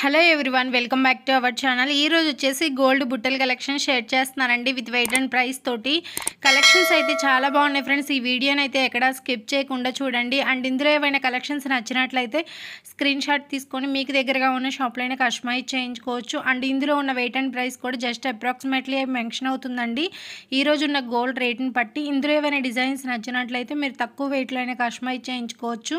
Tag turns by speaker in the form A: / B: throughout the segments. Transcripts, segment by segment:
A: hello everyone welcome back to our channel ఈరోజు వచ్చేసి gold బుట్టల కలెక్షన్ షేర్ చేస్తున్నానండి విత్ వెయిట్ అండ్ ప్రైస్ తోటి కలెక్షన్స్ అయితే చాలా బాగున్నాయి ఫ్రెండ్స్ ఈ వీడియోని అయితే ఎక్కడ స్కిప్ చేయకుండా చూడండి అండ్ ఇందులో ఏవైనా కలెక్షన్స్ నచ్చినట్లయితే స్క్రీన్ షాట్ తీసుకొని మీకు దగ్గరగా ఉన్న అయినా కస్టమైజ్ చేయించుకోవచ్చు అండ్ ఇందులో ఉన్న వెయిట్ అండ్ ప్రైస్ కూడా జస్ట్ అప్రాక్సిమేట్లీ మెన్షన్ అవుతుందండి ఈరోజు ఉన్న గోల్డ్ రేట్ని బట్టి ఇందులో ఏవైనా డిజైన్స్ నచ్చినట్లయితే మీరు తక్కువ వెయిట్లో అయినా కస్టమైజ్ చేయించుకోవచ్చు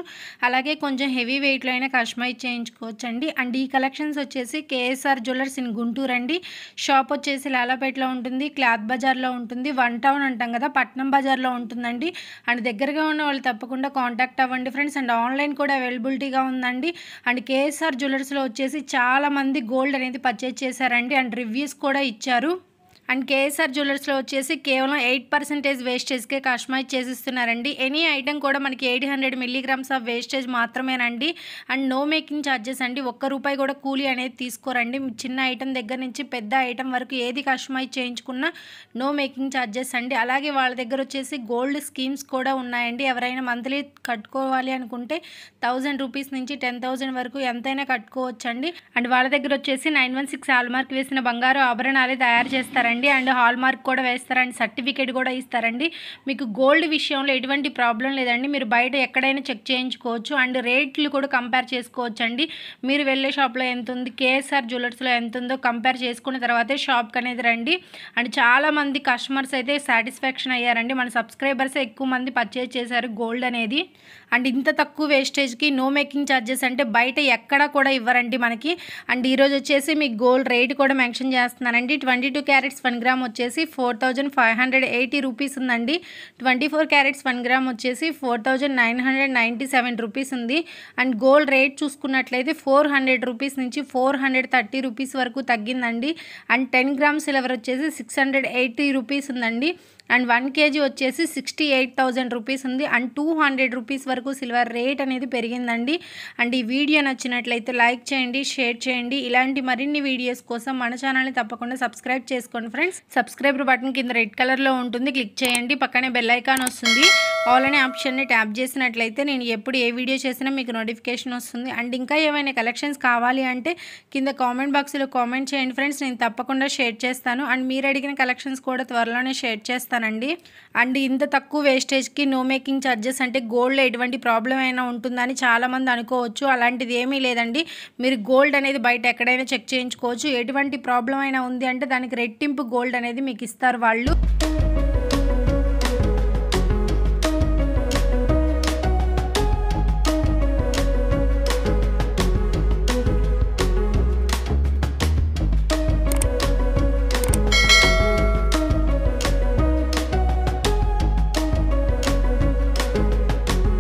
A: అలాగే కొంచెం హెవీ వెయిట్లో అయినా కస్టమైజ్ చేయించుకోవచ్చు అండి అండ్ ఈ కలెక్షన్స్ వచ్చేసి కేఎస్ఆర్ జ్యువెలర్స్ ఇన్ గుంటూరు అండి షాప్ వచ్చేసి లాలాపేటలో ఉంటుంది క్లాత్ బజార్లో ఉంటుంది వన్ టౌన్ అంటాం కదా పట్నం బజార్లో ఉంటుందండి అండ్ దగ్గరగా ఉన్న వాళ్ళు తప్పకుండా కాంటాక్ట్ అవ్వండి ఫ్రెండ్స్ అండ్ ఆన్లైన్ కూడా అవైలబిలిటీగా ఉందండి అండ్ కేఎస్ఆర్ జ్యువెలర్స్లో వచ్చేసి చాలామంది గోల్డ్ అనేది పర్చేజ్ చేశారండి అండ్ రివ్యూస్ కూడా ఇచ్చారు అండ్ కేఎస్ఆర్ జ్యువెలర్స్లో వచ్చేసి కేవలం ఎయిట్ పర్సెంటేజ్ వేస్టేజ్కే కస్టమైజ్ చేసిస్తున్నారండి ఎనీ ఐటెం కూడా మనకి eight hundred milligrams of wastage మాత్రమేనండి అండ్ నో మేకింగ్ ఛార్జెస్ అండి ఒక్క రూపాయి కూడా కూలీ అనేది తీసుకోరండి చిన్న ఐటెం దగ్గర నుంచి పెద్ద ఐటెం వరకు ఏది కస్టమైజ్ చేయించుకున్నా నో మేకింగ్ ఛార్జెస్ అండి అలాగే వాళ్ళ దగ్గర వచ్చేసి గోల్డ్ స్కీమ్స్ కూడా ఉన్నాయండి ఎవరైనా మంత్లీ కట్టుకోవాలి అనుకుంటే థౌజండ్ రూపీస్ నుంచి టెన్ థౌజండ్ వరకు ఎంతైనా కట్టుకోవచ్చండి అండ్ వాళ్ళ దగ్గర వచ్చేసి నైన్ వన్ సిక్స్ ఆల్మార్క్ వేసిన బంగారు ఆభరణాలే తయారు చేస్తారండి ఇస్తారండి అండ్ హాల్ మార్క్ కూడా వేస్తారండి సర్టిఫికేట్ కూడా ఇస్తారండి మీకు గోల్డ్ విషయంలో ఎటువంటి ప్రాబ్లం లేదండి మీరు బయట ఎక్కడైనా చెక్ చేయించుకోవచ్చు అండ్ రేట్లు కూడా కంపేర్ చేసుకోవచ్చు అండి మీరు వెళ్ళే షాప్లో ఎంత ఉంది కేఎస్ఆర్ జ్యువెలర్స్లో ఎంత ఉందో కంపేర్ చేసుకున్న తర్వాతే షాప్కి అనేది రండి అండ్ చాలామంది కస్టమర్స్ అయితే సాటిస్ఫాక్షన్ అయ్యారండి మన సబ్స్క్రైబర్స్ ఎక్కువ మంది పర్చేజ్ చేశారు గోల్డ్ అనేది అండ్ ఇంత తక్కువ వేస్టేజ్కి నో మేకింగ్ ఛార్జెస్ అంటే బయట ఎక్కడా కూడా ఇవ్వరండి మనకి అండ్ ఈరోజు వచ్చేసి మీకు గోల్డ్ రేట్ కూడా మెన్షన్ చేస్తున్నారండి twenty two carats one gram వచ్చేసి four thousand five hundred eighty rupees ఉందండి twenty four carats one gram వచ్చేసి four thousand nine hundred ninety seven rupees ఉంది అండ్ గోల్డ్ రేట్ చూసుకున్నట్లయితే ఫోర్ హండ్రెడ్ రూపీస్ నుంచి four hundred thirty rupees వరకు తగ్గిందండి and ten gram silver వచ్చేసి six hundred eighty rupees ఉందండి and one KG వచ్చేసి sixty eight thousand rupees ఉంది and two hundred rupees వరకు సిల్వర్ రేట్ అనేది పెరిగిందండి అండ్ ఈ వీడియో నచ్చినట్లయితే లైక్ చేయండి షేర్ చేయండి ఇలాంటి మరిన్ని వీడియోస్ కోసం మన ఛానల్ని తప్పకుండా సబ్స్క్రైబ్ చేసుకోండి ఫ్రెండ్స్ సబ్స్క్రైబర్ బటన్ కింద రెడ్ కలర్లో ఉంటుంది క్లిక్ చేయండి పక్కనే బెల్ ఐకాన్ వస్తుంది ఆల్ అనే ఆప్షన్ని ట్యాప్ చేసినట్లయితే నేను ఎప్పుడు ఏ వీడియో చేసినా మీకు నోటిఫికేషన్ వస్తుంది అండ్ ఇంకా ఏమైనా కలెక్షన్స్ కావాలి అంటే కింద కామెంట్ బాక్స్లో కామెంట్ చేయండి ఫ్రెండ్స్ నేను తప్పకుండా షేర్ చేస్తాను అండ్ మీరు అడిగిన కలెక్షన్స్ కూడా త్వరలోనే షేర్ చేస్తానండి అండ్ ఇంత తక్కువ వేస్టేజ్కి నో మేకింగ్ ఛార్జెస్ అంటే గోల్డ్లో ఎటువంటి ప్రాబ్లం అయినా ఉంటుందని చాలామంది అనుకోవచ్చు అలాంటిది ఏమీ లేదండి మీరు గోల్డ్ అనేది బయట ఎక్కడైనా చెక్ చేయించుకోవచ్చు ఎటువంటి ప్రాబ్లం అయినా ఉంది అంటే దానికి రెట్టింపు గోల్డ్ అనేది మీకు ఇస్తారు వాళ్ళు